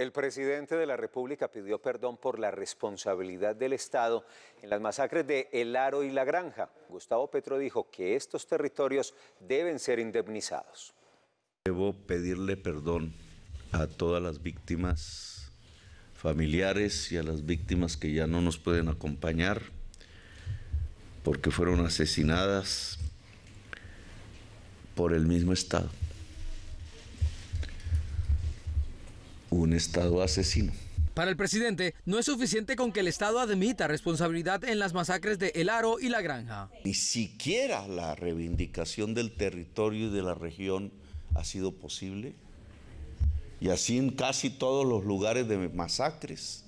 El presidente de la República pidió perdón por la responsabilidad del Estado en las masacres de El Aro y La Granja. Gustavo Petro dijo que estos territorios deben ser indemnizados. Debo pedirle perdón a todas las víctimas familiares y a las víctimas que ya no nos pueden acompañar porque fueron asesinadas por el mismo Estado. un Estado asesino. Para el presidente, no es suficiente con que el Estado admita responsabilidad en las masacres de El Aro y La Granja. Ni siquiera la reivindicación del territorio y de la región ha sido posible. Y así en casi todos los lugares de masacres.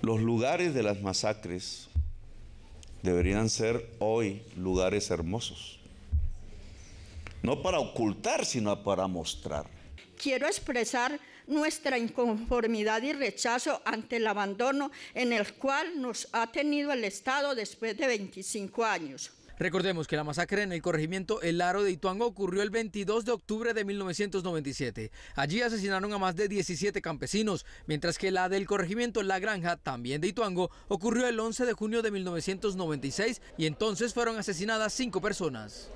Los lugares de las masacres deberían ser hoy lugares hermosos. No para ocultar, sino para mostrar quiero expresar nuestra inconformidad y rechazo ante el abandono en el cual nos ha tenido el Estado después de 25 años. Recordemos que la masacre en el corregimiento El Aro de Ituango ocurrió el 22 de octubre de 1997. Allí asesinaron a más de 17 campesinos, mientras que la del corregimiento La Granja, también de Ituango, ocurrió el 11 de junio de 1996 y entonces fueron asesinadas cinco personas.